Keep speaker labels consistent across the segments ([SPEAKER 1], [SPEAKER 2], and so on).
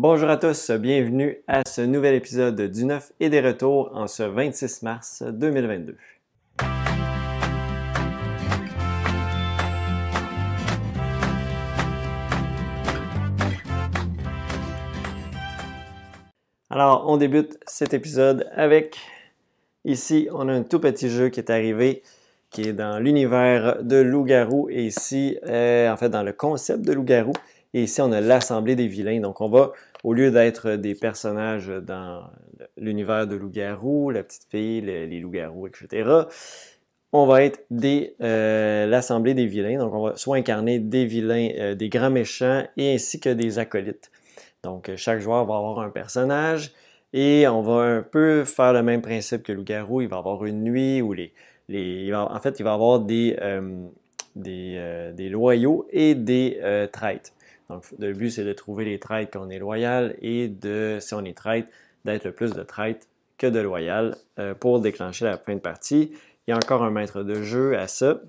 [SPEAKER 1] Bonjour à tous, bienvenue à ce nouvel épisode du 9 et des retours en ce 26 mars 2022. Alors, on débute cet épisode avec ici, on a un tout petit jeu qui est arrivé qui est dans l'univers de loup-garou et ici, euh, en fait, dans le concept de loup-garou. Et ici, on a l'assemblée des vilains. Donc, on va au lieu d'être des personnages dans l'univers de loup-garou, la petite fille, les, loups-garous, etc., on va être des euh, l'assemblée des vilains. Donc, on va soit incarner des vilains, euh, des grands méchants, et ainsi que des acolytes. Donc, chaque joueur va avoir un personnage, et on va un peu faire le même principe que loup-garou. Il va avoir une nuit où les, les va, en fait, il va avoir des, euh, des, des loyaux et des traîtres. Donc, le but, c'est de trouver les trades qu'on est loyal et de, si on est traite, d'être le plus de traite que de loyal euh, pour déclencher la fin de partie. Il y a encore un maître de jeu à ça.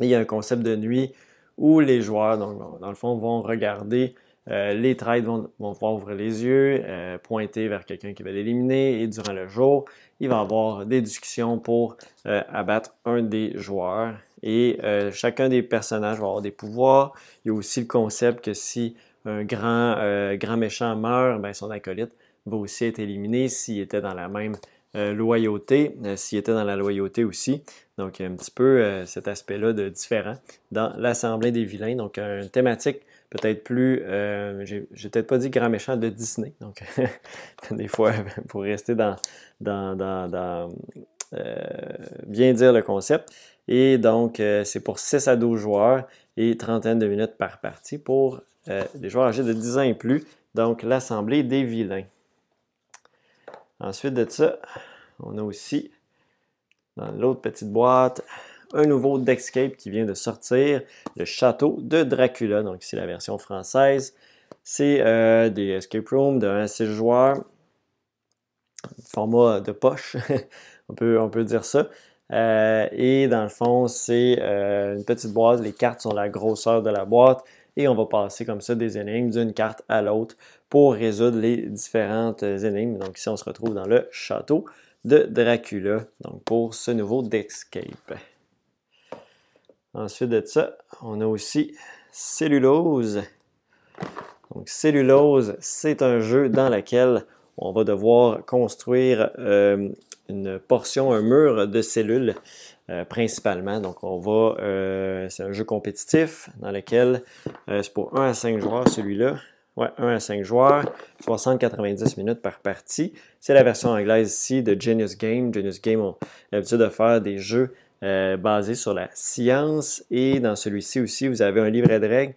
[SPEAKER 1] il y a un concept de nuit où les joueurs, donc, dans le fond, vont regarder euh, les trades vont, vont pouvoir ouvrir les yeux, euh, pointer vers quelqu'un qui va l'éliminer et durant le jour, il va avoir des discussions pour abattre un des joueurs et euh, chacun des personnages va avoir des pouvoirs. Il y a aussi le concept que si un grand, euh, grand méchant meurt, ben son acolyte va aussi être éliminé s'il était dans la même euh, loyauté, s'il était dans la loyauté aussi. Donc, un petit peu cet aspect-là de différent dans l'Assemblée des vilains. Donc, une thématique peut-être plus, j'ai peut-être pas dit grand méchant de Disney, donc des fois, pour rester dans, bien dire le concept, et donc, euh, c'est pour 6 à 12 joueurs et trentaine de minutes par partie pour les euh, joueurs âgés de 10 ans et plus. Donc, l'Assemblée des vilains. Ensuite de ça, on a aussi dans l'autre petite boîte un nouveau Dexcape qui vient de sortir, le Château de Dracula. Donc, ici la version française. C'est euh, des escape rooms de 1 à 6 joueurs, format de poche, peut, on peut dire ça. Euh, et dans le fond, c'est euh, une petite boîte. Les cartes sont la grosseur de la boîte. Et on va passer comme ça des énigmes d'une carte à l'autre pour résoudre les différentes euh, énigmes. Donc ici, on se retrouve dans le château de Dracula. Donc pour ce nouveau Dexcape. Ensuite de ça, on a aussi Cellulose. Donc Cellulose, c'est un jeu dans lequel on va devoir construire une portion, un mur de cellules euh, principalement. Donc, on va. Euh, c'est un jeu compétitif dans lequel euh, c'est pour 1 à 5 joueurs celui-là. Ouais, 1 à 5 joueurs, 60-90 minutes par partie. C'est la version anglaise ici de Genius Game. Genius Game ont l'habitude de faire des jeux basés sur la science. Et dans celui-ci aussi, vous avez un livret de règles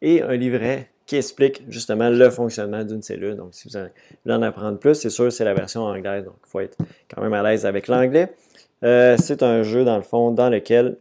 [SPEAKER 1] et un livret qui explique justement le fonctionnement d'une cellule. Donc, si vous voulez en apprendre plus, c'est sûr, c'est la version anglaise, donc il faut être quand même à l'aise avec l'anglais. Euh, c'est un jeu, dans le fond, dans lequel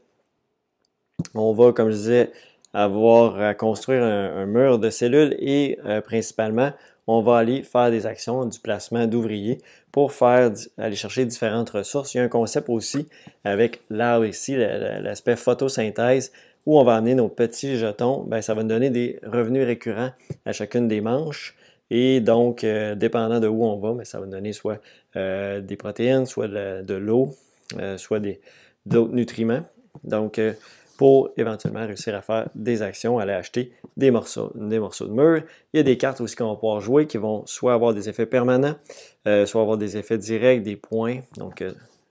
[SPEAKER 1] on va, comme je disais, avoir à construire un, mur de cellules et euh, principalement, on va aller faire des actions du placement d'ouvriers pour faire, aller chercher différentes ressources. Il y a un concept aussi avec l'arbre ici, l'aspect photosynthèse, où on va amener nos petits jetons, ben, ça va nous donner des revenus récurrents à chacune des manches. Et donc, euh, dépendant de où on va, mais ben, ça va nous donner soit euh, des protéines, soit de, l'eau, euh, soit d'autres nutriments. Donc, pour éventuellement réussir à faire des actions, aller acheter des morceaux, des morceaux de mur. Il y a des cartes aussi qu'on va pouvoir jouer qui vont soit avoir des effets permanents, soit avoir des effets directs, des points. Donc,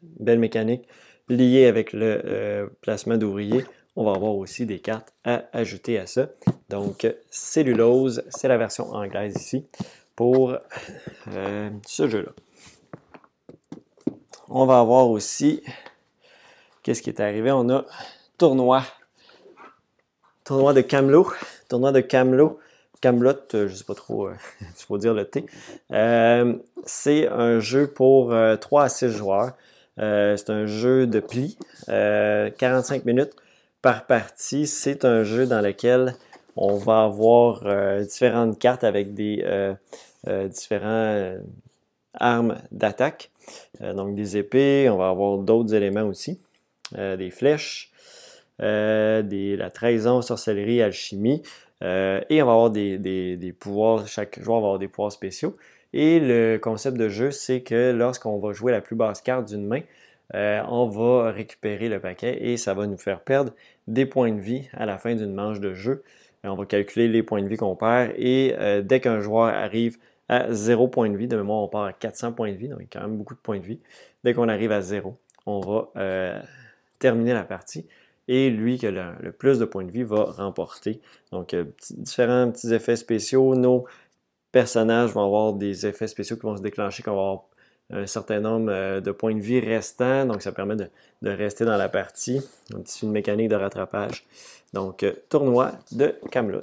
[SPEAKER 1] belle mécanique liée avec le placement d'ouvriers on va avoir aussi des cartes à ajouter à ça. Donc, cellulose, c'est la version anglaise ici pour euh, ce jeu-là. On va avoir aussi, qu'est-ce qui est arrivé? On a tournoi, tournoi de Camelot, tournoi de Camelot, Camelot, euh, je sais pas trop, il euh, faut dire le T. c'est un jeu pour 3 à 6 joueurs. c'est un jeu de pli, 45 minutes par partie. C'est un jeu dans lequel on va avoir euh, différentes cartes avec des euh, euh, différentes armes d'attaque. donc des épées, on va avoir d'autres éléments aussi, des flèches, des, la trahison, sorcellerie, alchimie. et on va avoir des, des, pouvoirs, chaque joueur va avoir des pouvoirs spéciaux. Et le concept de jeu, c'est que lorsqu'on va jouer la plus basse carte d'une main, on va récupérer le paquet et ça va nous faire perdre des points de vie à la fin d'une manche de jeu. Euh, on va calculer les points de vie qu'on perd et euh, dès qu'un joueur arrive à 0 points de vie, de mémoire on part à 400 points de vie, donc il y a quand même beaucoup de points de vie. Dès qu'on arrive à 0, on va euh, terminer la partie et lui qui a le, plus de points de vie va remporter. Donc différents petits effets spéciaux, nos personnages vont avoir des effets spéciaux qui vont se déclencher, qu'on va avoir un certain nombre euh, de points de vie restants, donc ça permet de, rester dans la partie. Donc une mécanique de rattrapage. Donc euh, tournoi de Camelot.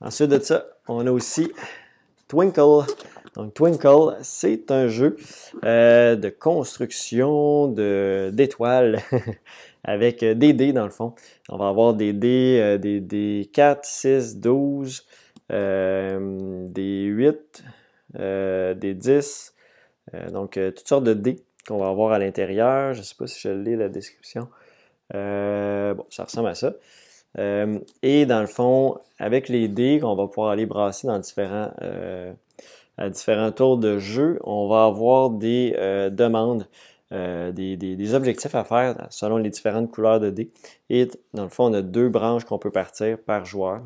[SPEAKER 1] Ensuite de ça, on a aussi Twinkle. Donc Twinkle, c'est un jeu euh, de construction d'étoiles avec des dés dans le fond. On va avoir des dés, des, 4, 6, 12, des 8, des 10, euh, donc, euh, toutes sortes de dés qu'on va avoir à l'intérieur. Je ne sais pas si je lis la description. Euh, bon, ça ressemble à ça. et dans le fond, avec les dés qu'on va pouvoir aller brasser dans différents, à différents tours de jeu, on va avoir des demandes, des, des, objectifs à faire selon les différentes couleurs de dés. Et dans le fond, on a deux branches qu'on peut partir par joueur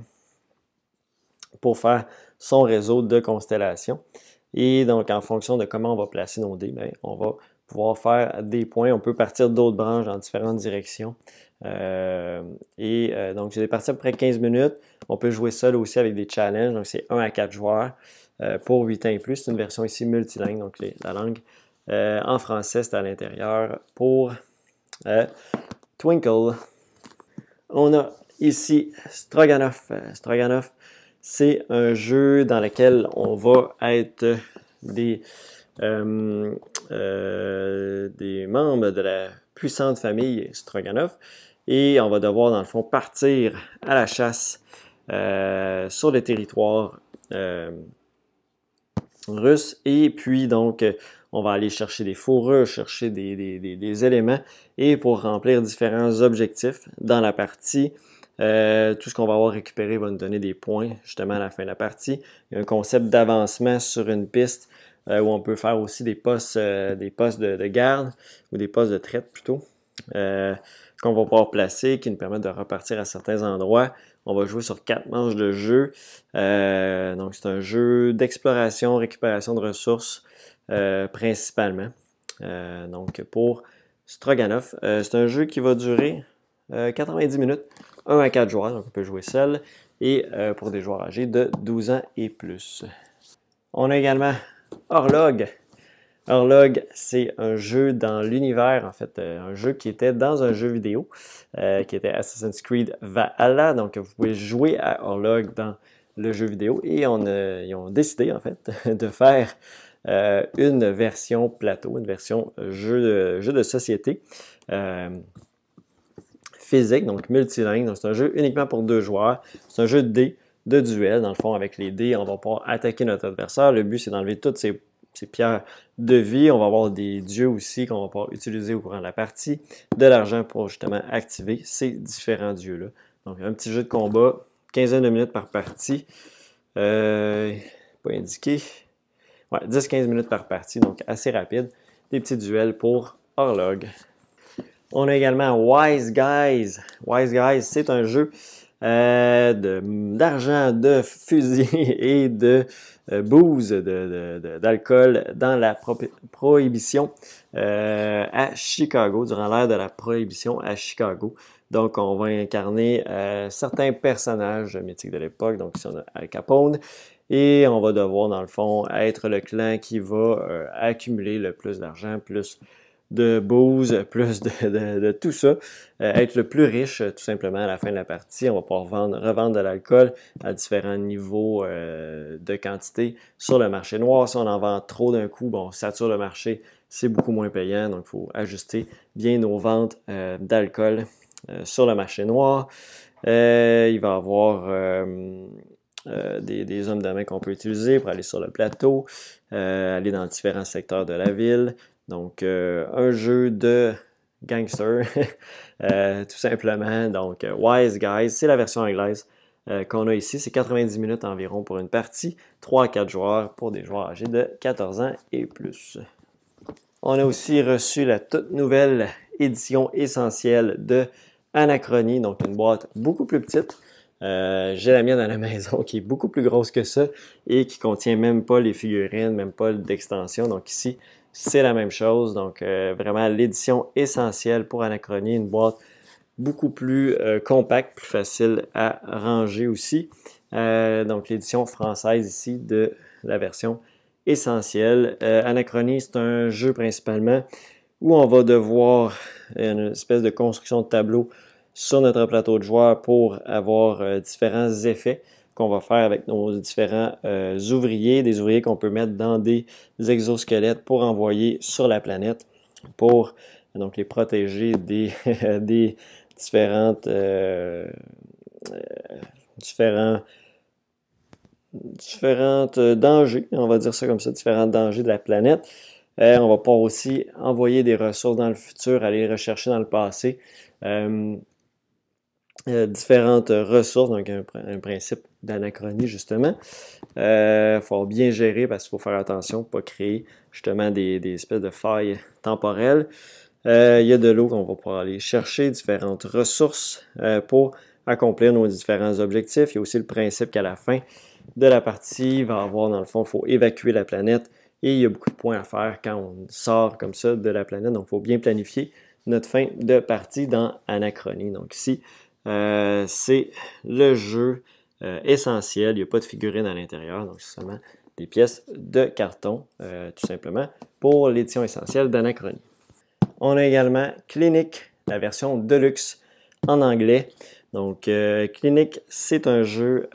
[SPEAKER 1] pour faire son réseau de constellations. Et donc, en fonction de comment on va placer nos dés, ben, on va pouvoir faire des points. On peut partir d'autres branches dans différentes directions. Euh, et euh, donc, j'ai parti à peu près 15 minutes. On peut jouer seul aussi avec des challenges. Donc, c'est 1 à 4 joueurs euh, pour 8 ans et plus. C'est une version ici multilingue, donc la langue en français, c'est à l'intérieur pour Twinkle. On a ici Stroganoff. Stroganoff, c'est un jeu dans lequel on va être des, euh, euh, membres de la puissante famille Stroganov et on va devoir, dans le fond, partir à la chasse euh, sur le territoire russe et puis donc on va aller chercher des fourrures, chercher des éléments et pour remplir différents objectifs dans la partie euh, tout ce qu'on va avoir récupéré va nous donner des points justement à la fin de la partie. Il y a un concept d'avancement sur une piste euh, où on peut faire aussi des postes, euh, des postes de, de, garde ou des postes de traite plutôt. qu'on va pouvoir placer, qui nous permettent de repartir à certains endroits. On va jouer sur quatre manches de jeu. donc c'est un jeu d'exploration, récupération de ressources principalement. donc pour Stroganoff, c'est un jeu qui va durer 90 minutes. 1 à 4 joueurs, donc on peut jouer seul, et euh, pour des joueurs âgés de 12 ans et plus. On a également Horlog. Horlog, c'est un jeu dans l'univers, en fait, euh, un jeu qui était dans un jeu vidéo, euh, qui était Assassin's Creed Valhalla. Donc, vous pouvez jouer à Horlog dans le jeu vidéo et on, ils ont décidé, en fait, de faire une version plateau, une version jeu, jeu de société physique, donc multilingue. Donc, c'est un jeu uniquement pour deux joueurs. C'est un jeu de dés, de duel. Dans le fond, avec les dés, on va pouvoir attaquer notre adversaire. Le but, c'est d'enlever toutes ces, pierres de vie. On va avoir des dieux aussi qu'on va pouvoir utiliser au courant de la partie. De l'argent pour justement activer ces différents dieux-là. Donc, un petit jeu de combat, quinzaine de minutes par partie. Euh, pas indiqué. Ouais, 10-15 minutes par partie, donc assez rapide. Des petits duels pour Horloge. On a également Wise Guys. Wise Guys, c'est un jeu euh, d'argent, de, fusils et de euh, d'alcool dans la prohibition euh, à Chicago, durant l'ère de la prohibition à Chicago. Donc, on va incarner euh, certains personnages mythiques de l'époque. Donc, ici, on a Al Capone. Et on va devoir, dans le fond, être le clan qui va accumuler le plus d'argent, plus de booze, plus de, tout ça. Euh, être le plus riche, euh, tout simplement, à la fin de la partie. On va pouvoir vendre, revendre de l'alcool à différents niveaux euh, de quantité sur le marché noir. Si on en vend trop d'un coup, bon, on sature le marché, c'est beaucoup moins payant. Donc, il faut ajuster bien nos ventes d'alcool sur le marché noir. il va y avoir... des, hommes de main qu'on peut utiliser pour aller sur le plateau, aller dans différents secteurs de la ville, donc, euh, un jeu de gangster, euh, tout simplement. Donc, euh, Wise Guys, c'est la version anglaise qu'on a ici. C'est 90 minutes environ pour une partie, 3 à 4 joueurs pour des joueurs âgés de 14 ans et plus. On a aussi reçu la toute nouvelle édition essentielle de Anachronie, donc une boîte beaucoup plus petite. j'ai la mienne à la maison qui est beaucoup plus grosse que ça et qui contient même pas les figurines, même pas d'extension. Donc ici, c'est la même chose. Donc, euh, vraiment, l'édition essentielle pour Anachronie, une boîte beaucoup plus euh, compacte, plus facile à ranger aussi. Euh, donc, l'édition française ici de la version essentielle. Anachronie, c'est un jeu principalement où on va devoir une espèce de construction de tableau sur notre plateau de joueurs pour avoir différents effets qu'on va faire avec nos différents euh, ouvriers, des ouvriers qu'on peut mettre dans des exosquelettes pour envoyer sur la planète pour donc les protéger des, des différentes euh, euh, différents dangers, on va dire ça comme ça, différents dangers de la planète. on va pas aussi envoyer des ressources dans le futur, aller les rechercher dans le passé. Euh, différentes euh, ressources, donc un, principe d'anachronie justement. Il euh, faut bien gérer parce qu'il faut faire attention pour ne pas créer justement des, espèces de failles temporelles. il y a de l'eau qu'on va pouvoir aller chercher, différentes ressources pour accomplir nos différents objectifs. Il y a aussi le principe qu'à la fin de la partie, il va avoir dans le fond, il faut évacuer la planète et il y a beaucoup de points à faire quand on sort comme ça de la planète. Donc, il faut bien planifier notre fin de partie dans Anachronie. Donc ici, euh, c'est le jeu euh, essentiel. Il n'y a pas de figurines à l'intérieur, donc c'est seulement des pièces de carton, euh, tout simplement, pour l'édition essentielle d'Anachronie. On a également Clinique, la version Deluxe en anglais. Donc, Clinique, c'est un jeu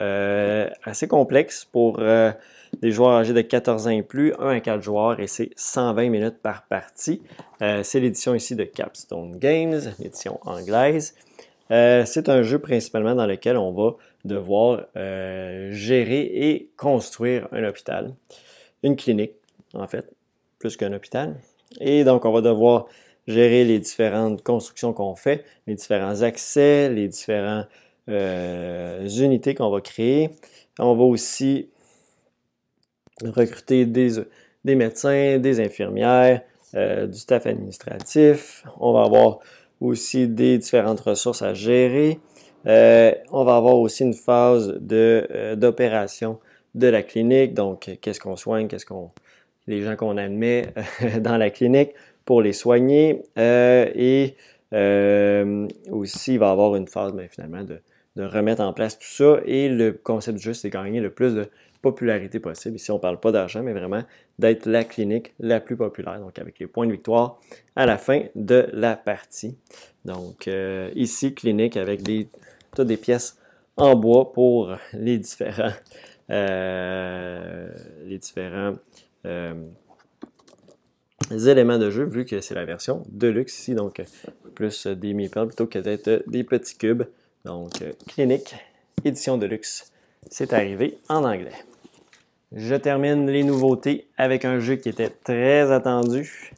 [SPEAKER 1] assez complexe pour des joueurs âgés de 14 ans et plus, 1 à 4 joueurs, et c'est 120 minutes par partie. c'est l'édition ici de Capstone Games, l'édition anglaise. Euh, c'est un jeu principalement dans lequel on va devoir euh, gérer et construire un hôpital, une clinique en fait, plus qu'un hôpital. Et donc on va devoir gérer les différentes constructions qu'on fait, les différents accès, les différentes euh, unités qu'on va créer. On va aussi recruter des, médecins, des infirmières, du staff administratif. On va avoir aussi des différentes ressources à gérer. Euh, on va avoir aussi une phase euh, d'opération de, de, la clinique, donc qu'est-ce qu'on soigne, qu'est-ce qu'on les gens qu'on admet euh, dans la clinique pour les soigner. et aussi, il va y avoir une phase mais ben, finalement de, de remettre en place tout ça. Et le concept juste, c'est gagner le plus de popularité possible. Ici, on ne parle pas d'argent, mais vraiment d'être la clinique la plus populaire, donc avec les points de victoire à la fin de la partie. Donc euh, ici, clinique avec des, des pièces en bois pour les différents, euh, les différents euh, éléments de jeu, vu que c'est la version de luxe ici, donc plus des meeples plutôt que d'être des petits cubes. Donc, clinique, édition de luxe, c'est arrivé en anglais. Je termine les nouveautés avec un jeu qui était très attendu,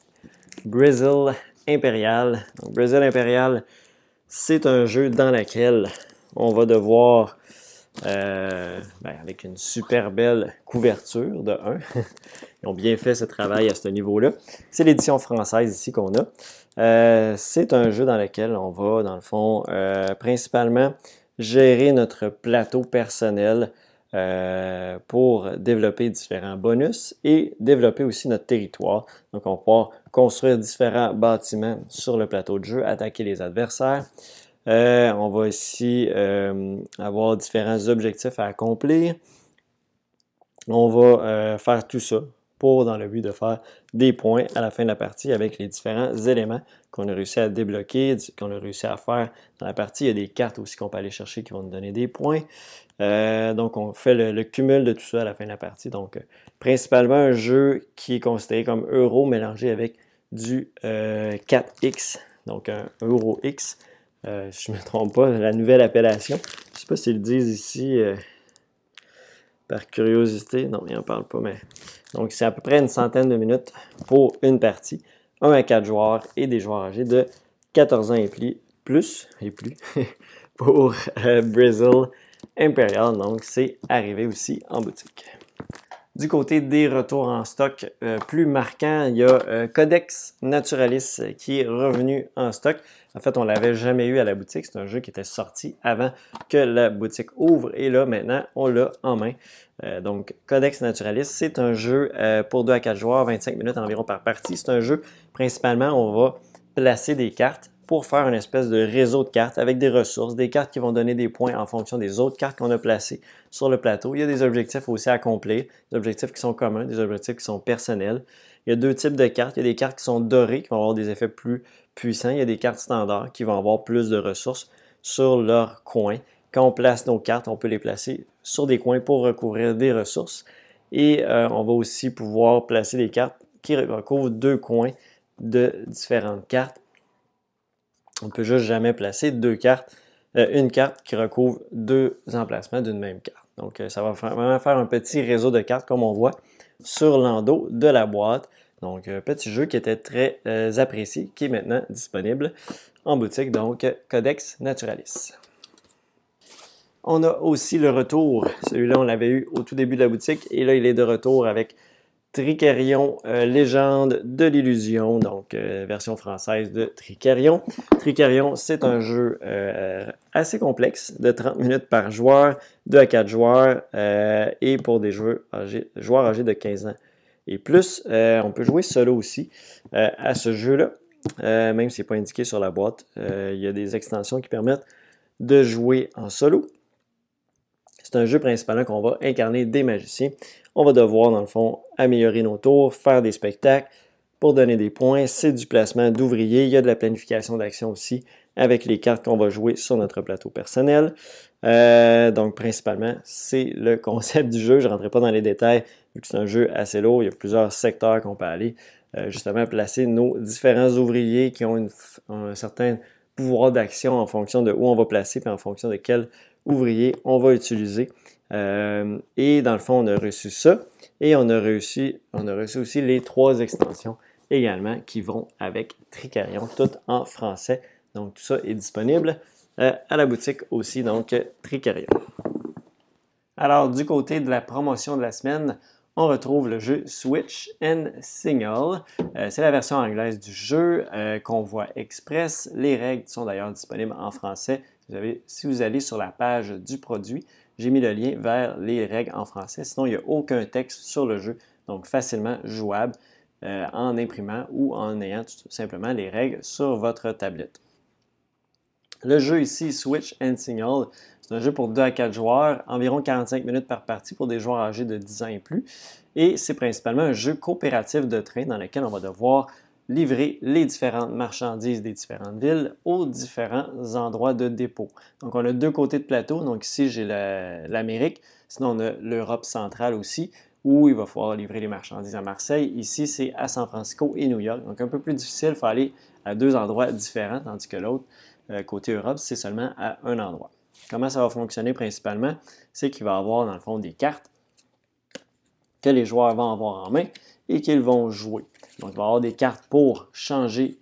[SPEAKER 1] Brazil Imperial. Brazil Imperial, c'est un jeu dans lequel on va devoir, euh, ben, avec une super belle couverture de 1, ils ont bien fait ce travail à ce niveau-là. C'est l'édition française ici qu'on a. Euh, c'est un jeu dans lequel on va, dans le fond, euh, principalement gérer notre plateau personnel euh, pour développer différents bonus et développer aussi notre territoire. Donc, on va pouvoir construire différents bâtiments sur le plateau de jeu, attaquer les adversaires. Euh, on va aussi euh, avoir différents objectifs à accomplir. On va faire tout ça pour dans le but de faire des points à la fin de la partie avec les différents éléments qu'on a réussi à débloquer, qu'on a réussi à faire dans la partie. Il y a des cartes aussi qu'on peut aller chercher qui vont nous donner des points. Euh, donc, on fait le, cumul de tout ça à la fin de la partie. Donc, euh, principalement un jeu qui est considéré comme euro mélangé avec du 4X, euh, donc un euro X. je ne me trompe pas, la nouvelle appellation. Je ne sais pas s'ils le disent ici par curiosité. Non, ils n'en parlent pas, mais donc, c'est à peu près une centaine de minutes pour une partie. un à quatre joueurs et des joueurs âgés de 14 ans et plus, et plus pour euh, Brazil Imperial. Donc, c'est arrivé aussi en boutique. Du côté des retours en stock euh, plus marquants, il y a euh, Codex Naturalis euh, qui est revenu en stock. En fait, on l'avait jamais eu à la boutique. C'est un jeu qui était sorti avant que la boutique ouvre. Et là, maintenant, on l'a en main. donc, Codex Naturalis, c'est un jeu pour 2 à 4 joueurs, 25 minutes environ par partie. C'est un jeu, principalement, on va placer des cartes pour faire une espèce de réseau de cartes avec des ressources, des cartes qui vont donner des points en fonction des autres cartes qu'on a placées sur le plateau. Il y a des objectifs aussi à accomplir, des objectifs qui sont communs, des objectifs qui sont personnels. Il y a deux types de cartes. Il y a des cartes qui sont dorées, qui vont avoir des effets plus puissants. Il y a des cartes standards qui vont avoir plus de ressources sur leur coins. Quand on place nos cartes, on peut les placer sur des coins pour recouvrir des ressources. Et euh, on va aussi pouvoir placer des cartes qui recouvrent deux coins de différentes cartes on peut juste jamais placer deux cartes, euh, une carte qui recouvre deux emplacements d'une même carte. Donc, euh, ça va vraiment faire un petit réseau de cartes, comme on voit, sur l'endos de la boîte. Donc, euh, petit jeu qui était très apprécié, qui est maintenant disponible en boutique, donc Codex Naturalis. On a aussi le retour. Celui-là, on l'avait eu au tout début de la boutique, et là, il est de retour avec Tricarion, euh, légende de l'illusion, donc euh, version française de Tricarion. Tricarion, c'est un jeu euh, assez complexe de 30 minutes par joueur, 2 à 4 joueurs, et pour des joueurs âgés, joueurs âgés de 15 ans et plus. on peut jouer solo aussi à ce jeu-là, même si ce n'est pas indiqué sur la boîte. Il y a des extensions qui permettent de jouer en solo. C'est un jeu principalement qu'on va incarner des magiciens. On va devoir, dans le fond, améliorer nos tours, faire des spectacles pour donner des points. C'est du placement d'ouvriers. Il y a de la planification d'action aussi avec les cartes qu'on va jouer sur notre plateau personnel. Euh, donc, principalement, c'est le concept du jeu. Je ne rentrerai pas dans les détails vu que c'est un jeu assez lourd. Il y a plusieurs secteurs qu'on peut aller euh, justement placer nos différents ouvriers qui ont un certain pouvoir d'action en fonction de où on va placer et en fonction de quel ouvrier, on va utiliser. Euh, et dans le fond, on a reçu ça. Et on a, réussi, on a reçu aussi les trois extensions également qui vont avec Tricarion, toutes en français. Donc tout ça est disponible euh, à la boutique aussi, donc Tricarion. Alors du côté de la promotion de la semaine, on retrouve le jeu Switch and Single. Euh, c'est la version anglaise du jeu qu'on voit express. Les règles sont d'ailleurs disponibles en français si vous allez sur la page du produit, j'ai mis le lien vers les règles en français. Sinon, il n'y a aucun texte sur le jeu, donc facilement jouable euh, en imprimant ou en ayant tout simplement les règles sur votre tablette. Le jeu ici, Switch and Signal, c'est un jeu pour 2 à 4 joueurs, environ 45 minutes par partie pour des joueurs âgés de 10 ans et plus. Et c'est principalement un jeu coopératif de train dans lequel on va devoir livrer les différentes marchandises des différentes villes aux différents endroits de dépôt. Donc, on a deux côtés de plateau. Donc, ici, j'ai l'Amérique. Sinon, on a l'Europe centrale aussi, où il va falloir livrer les marchandises à Marseille. Ici, c'est à San Francisco et New York. Donc, un peu plus difficile. Il faut aller à deux endroits différents, tandis que l'autre, euh, côté Europe, c'est seulement à un endroit. Comment ça va fonctionner principalement? C'est qu'il va y avoir, dans le fond, des cartes que les joueurs vont avoir en main et qu'ils vont jouer. Donc, il va y avoir des cartes pour changer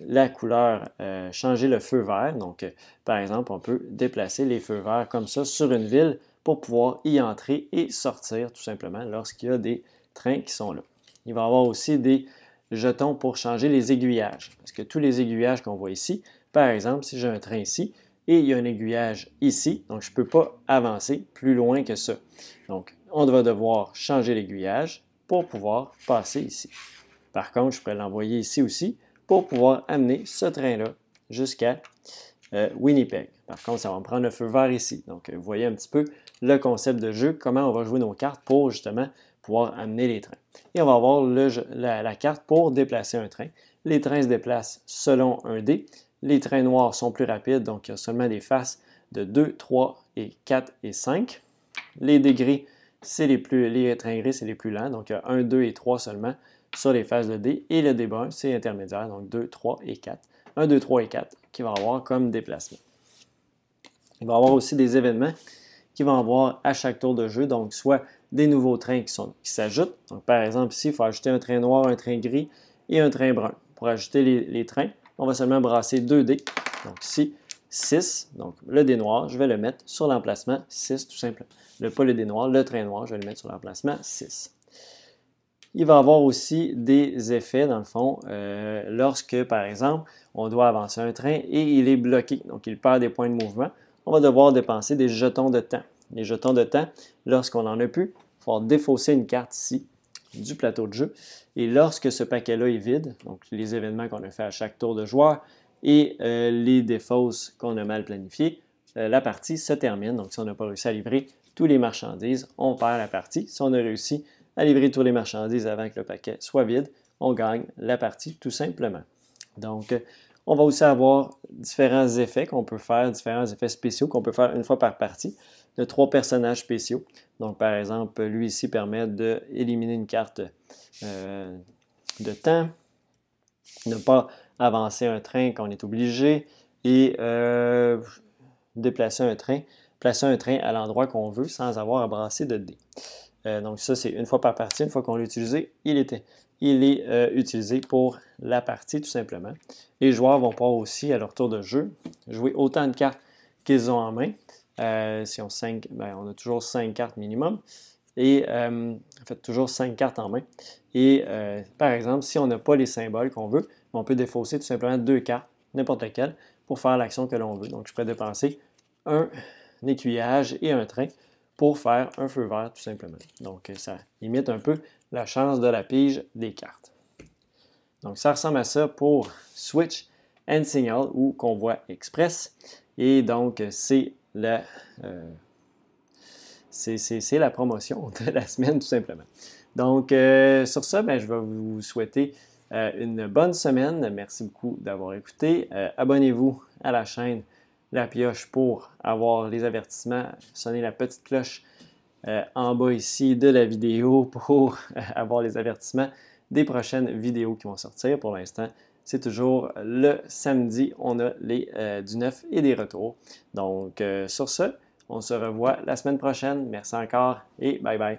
[SPEAKER 1] la couleur, euh, changer le feu vert. Donc, euh, par exemple, on peut déplacer les feux verts comme ça sur une ville pour pouvoir y entrer et sortir tout simplement lorsqu'il y a des trains qui sont là. Il va y avoir aussi des jetons pour changer les aiguillages. Parce que tous les aiguillages qu'on voit ici, par exemple, si j'ai un train ici et il y a un aiguillage ici, donc je ne peux pas avancer plus loin que ça. Donc, on va devoir changer l'aiguillage pour pouvoir passer ici. Par contre, je pourrais l'envoyer ici aussi pour pouvoir amener ce train-là jusqu'à euh, Winnipeg. Par contre, ça va me prendre le feu vert ici. Donc, euh, vous voyez un petit peu le concept de jeu, comment on va jouer nos cartes pour justement pouvoir amener les trains. Et on va avoir la, carte pour déplacer un train. Les trains se déplacent selon un dé. Les trains noirs sont plus rapides, donc il y a seulement des faces de 2, 3 et 4 et 5. Les dégrés c'est les, plus, les trains gris, c'est les plus lents, donc il y a 1, 2 et 3 seulement sur les phases de D. Et le d brun, c'est intermédiaire, donc 2, 3 et 4. 1, 2, 3 et 4 qui va avoir comme déplacement. Il va y avoir aussi des événements qui vont avoir à chaque tour de jeu, donc soit des nouveaux trains qui s'ajoutent. donc par exemple ici, il faut ajouter un train noir, un train gris et un train brun. Pour ajouter les, trains, on va seulement brasser 2 dés. Donc ici, 6, donc le dé noir, je vais le mettre sur l'emplacement 6 tout simplement. Le, pas le dé noir, le train noir, je vais le mettre sur l'emplacement 6 il va avoir aussi des effets, dans le fond, euh, lorsque, par exemple, on doit avancer un train et il est bloqué, donc il perd des points de mouvement, on va devoir dépenser des jetons de temps. Les jetons de temps, lorsqu'on en a plus, il faut défausser une carte ici du plateau de jeu. Et lorsque ce paquet-là est vide, donc les événements qu'on a fait à chaque tour de joueur et euh, les défausses qu'on a mal planifiées, euh, la partie se termine. Donc si on n'a pas réussi à livrer tous les marchandises, on perd la partie. Si on a réussi à livrer tous les marchandises avant que le paquet soit vide. On gagne la partie tout simplement. Donc, on va aussi avoir différents effets qu'on peut faire, différents effets spéciaux qu'on peut faire une fois par partie de trois personnages spéciaux. Donc, par exemple, lui ici permet d'éliminer une carte euh, de temps, ne pas avancer un train quand on est obligé et euh, déplacer un train, placer un train à l'endroit qu'on veut sans avoir à brasser de dés. Euh, donc ça, c'est une fois par partie. Une fois qu'on l'a utilisé, il, était, il est euh, utilisé pour la partie tout simplement. Les joueurs vont pouvoir aussi, à leur tour de jeu, jouer autant de cartes qu'ils ont en main. Euh, si on, ben, on a toujours 5 cartes minimum. Et en fait, toujours 5 cartes en main. Et par exemple, si on n'a pas les symboles qu'on veut, on peut défausser tout simplement deux cartes, n'importe laquelle, pour faire l'action que l'on veut. Donc je pourrais dépenser un, un et un train pour faire un feu vert tout simplement. Donc ça limite un peu la chance de la pige des cartes. Donc ça ressemble à ça pour Switch and Signal ou Convoi Express. Et donc c'est la, euh, la promotion de la semaine tout simplement. Donc euh, sur ça, ben, je vais vous souhaiter euh, une bonne semaine. Merci beaucoup d'avoir écouté. Abonnez-vous à la chaîne la pioche pour avoir les avertissements. Sonnez la petite cloche euh, en bas ici de la vidéo pour euh, avoir les avertissements des prochaines vidéos qui vont sortir. Pour l'instant, c'est toujours le samedi. On a les, euh, du neuf et des retours. Donc, sur ce, on se revoit la semaine prochaine. Merci encore et bye bye.